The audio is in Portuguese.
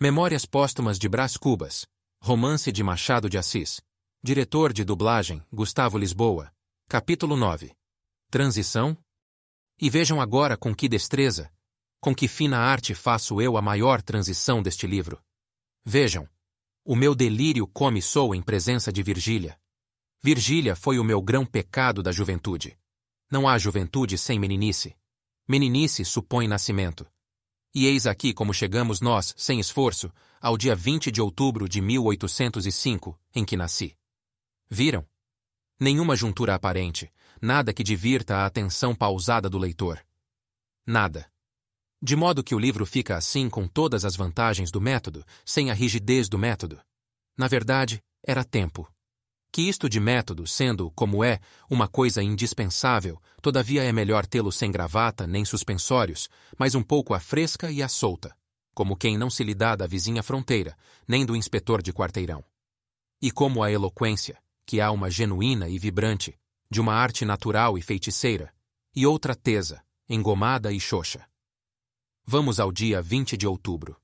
Memórias Póstumas de Brás Cubas, romance de Machado de Assis, diretor de dublagem Gustavo Lisboa, capítulo 9. Transição? E vejam agora com que destreza, com que fina arte faço eu a maior transição deste livro. Vejam, o meu delírio come sou em presença de Virgília. Virgília foi o meu grão pecado da juventude. Não há juventude sem meninice. Meninice supõe nascimento. E eis aqui como chegamos nós, sem esforço, ao dia 20 de outubro de 1805, em que nasci. Viram? Nenhuma juntura aparente, nada que divirta a atenção pausada do leitor. Nada. De modo que o livro fica assim com todas as vantagens do método, sem a rigidez do método. Na verdade, era tempo. Que isto de método, sendo, como é, uma coisa indispensável, todavia é melhor tê-lo sem gravata nem suspensórios, mas um pouco à fresca e à solta, como quem não se lhe dá da vizinha fronteira, nem do inspetor de quarteirão. E como a eloquência, que há uma genuína e vibrante, de uma arte natural e feiticeira, e outra tesa, engomada e xoxa. Vamos ao dia 20 de outubro.